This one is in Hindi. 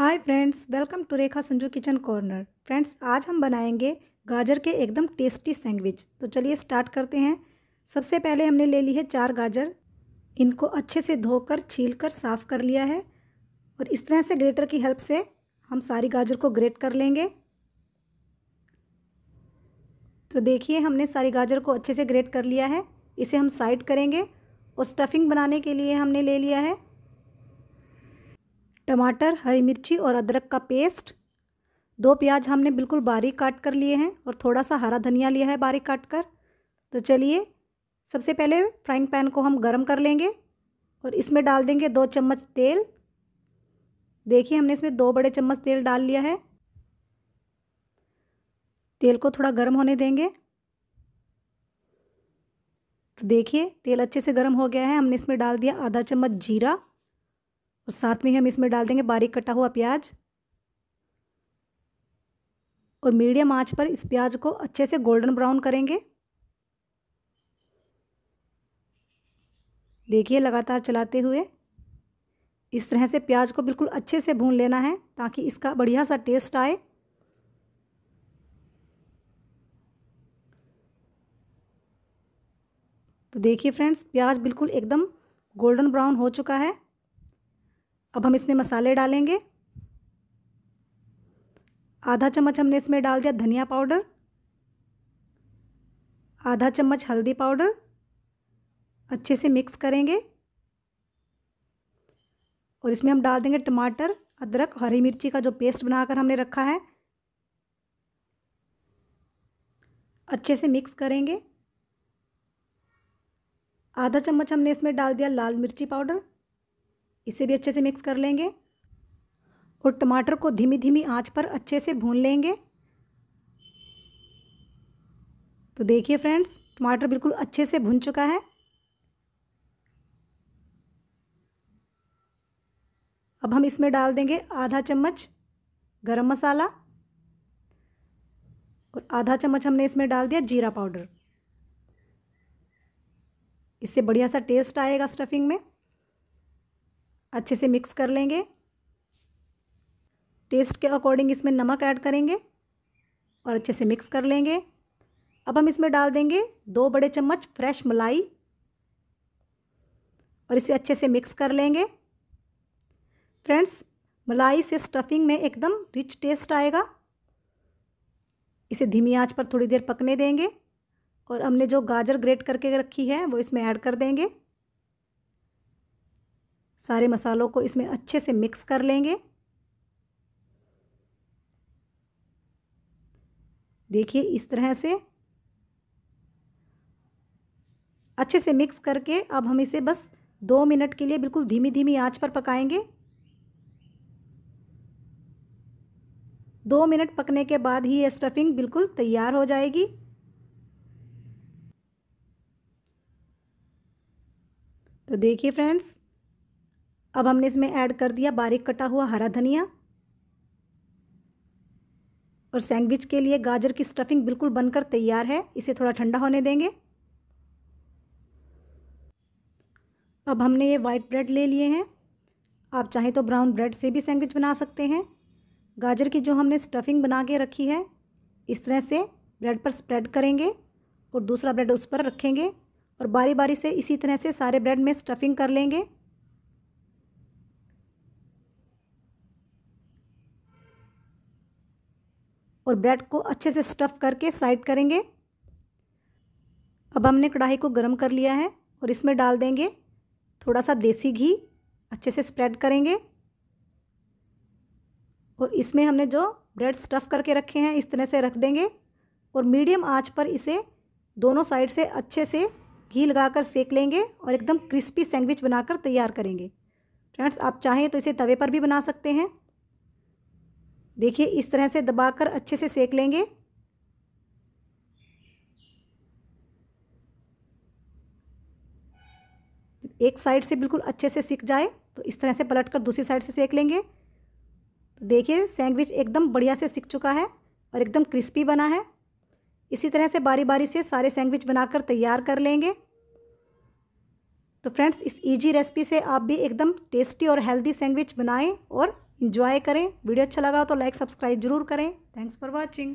hi friends welcome to Rekha Sanju kitchen corner friends आज हम बनाएंगे गाजर के एकदम टेस्टी सैंडविच तो चलिए स्टार्ट करते हैं सबसे पहले हमने ले ली है चार गाजर इनको अच्छे से धोकर छीलकर साफ़ कर लिया है और इस तरह से ग्रेटर की हेल्प से हम सारी गाजर को ग्रेट कर लेंगे तो देखिए हमने सारी गाजर को अच्छे से ग्रेट कर लिया है इसे हम साइड करेंगे और स्टफिंग बनाने के लिए हमने ले लिया है टमाटर हरी मिर्ची और अदरक का पेस्ट दो प्याज हमने बिल्कुल बारीक काट कर लिए हैं और थोड़ा सा हरा धनिया लिया है बारीक काट कर तो चलिए सबसे पहले फ्राइंग पैन को हम गरम कर लेंगे और इसमें डाल देंगे दो चम्मच तेल देखिए हमने इसमें दो बड़े चम्मच तेल डाल लिया है तेल को थोड़ा गर्म होने देंगे तो देखिए तेल अच्छे से गर्म हो गया है हमने इसमें डाल दिया आधा चम्मच जीरा और साथ में हम इसमें डाल देंगे बारीक कटा हुआ प्याज और मीडियम आंच पर इस प्याज को अच्छे से गोल्डन ब्राउन करेंगे देखिए लगातार चलाते हुए इस तरह से प्याज को बिल्कुल अच्छे से भून लेना है ताकि इसका बढ़िया सा टेस्ट आए तो देखिए फ्रेंड्स प्याज बिल्कुल एकदम गोल्डन ब्राउन हो चुका है अब हम इसमें मसाले डालेंगे आधा चम्मच हमने इसमें डाल दिया धनिया पाउडर आधा चम्मच हल्दी पाउडर अच्छे से मिक्स करेंगे और इसमें हम डाल देंगे टमाटर अदरक हरी मिर्ची का जो पेस्ट बनाकर हमने रखा है अच्छे से मिक्स करेंगे आधा चम्मच हमने इसमें डाल दिया लाल मिर्ची पाउडर इसे भी अच्छे से मिक्स कर लेंगे और टमाटर को धीमी धीमी आंच पर अच्छे से भून लेंगे तो देखिए फ्रेंड्स टमाटर बिल्कुल अच्छे से भुन चुका है अब हम इसमें डाल देंगे आधा चम्मच गरम मसाला और आधा चम्मच हमने इसमें डाल दिया जीरा पाउडर इससे बढ़िया सा टेस्ट आएगा स्टफिंग में अच्छे से मिक्स कर लेंगे टेस्ट के अकॉर्डिंग इसमें नमक ऐड करेंगे और अच्छे से मिक्स कर लेंगे अब हम इसमें डाल देंगे दो बड़े चम्मच फ्रेश मलाई और इसे अच्छे से मिक्स कर लेंगे फ्रेंड्स मलाई से स्टफिंग में एकदम रिच टेस्ट आएगा इसे धीमी आंच पर थोड़ी देर पकने देंगे और हमने जो गाजर ग्रेट करके रखी है वो इसमें ऐड कर देंगे सारे मसालों को इसमें अच्छे से मिक्स कर लेंगे देखिए इस तरह से अच्छे से मिक्स करके अब हम इसे बस दो मिनट के लिए बिल्कुल धीमी धीमी आंच पर पकाएंगे दो मिनट पकने के बाद ही ये स्टफिंग बिल्कुल तैयार हो जाएगी तो देखिए फ्रेंड्स अब हमने इसमें ऐड कर दिया बारीक कटा हुआ हरा धनिया और सैंडविच के लिए गाजर की स्टफिंग बिल्कुल बनकर तैयार है इसे थोड़ा ठंडा होने देंगे अब हमने ये वाइट ब्रेड ले लिए हैं आप चाहें तो ब्राउन ब्रेड से भी सैंडविच बना सकते हैं गाजर की जो हमने स्टफिंग बना के रखी है इस तरह से ब्रेड पर स्प्रेड करेंगे और दूसरा ब्रेड उस पर रखेंगे और बारी बारी से इसी तरह से सारे ब्रेड में स्टफिंग कर लेंगे और ब्रेड को अच्छे से स्टफ़ करके साइड करेंगे अब हमने कढ़ाई को गर्म कर लिया है और इसमें डाल देंगे थोड़ा सा देसी घी अच्छे से स्प्रेड करेंगे और इसमें हमने जो ब्रेड स्टफ़ करके रखे हैं इस तरह से रख देंगे और मीडियम आंच पर इसे दोनों साइड से अच्छे से घी लगाकर सेक लेंगे और एकदम क्रिस्पी सैंडविच बनाकर तैयार करेंगे फ्रेंड्स आप चाहें तो इसे तवे पर भी बना सकते हैं देखिए इस तरह से दबाकर अच्छे से सेक लेंगे एक साइड से बिल्कुल अच्छे से सीख जाए तो इस तरह से पलट कर दूसरी साइड से सेक लेंगे तो देखिए सैंडविच एकदम बढ़िया से सीख चुका है और एकदम क्रिस्पी बना है इसी तरह से बारी बारी से सारे सैंडविच बनाकर तैयार कर लेंगे तो फ्रेंड्स इस इजी रेसिपी से आप भी एकदम टेस्टी और हेल्दी सैंडविच बनाएं और इंजॉय करें वीडियो अच्छा लगा हो तो लाइक सब्सक्राइब जरूर करें थैंक्स फॉर वॉचिंग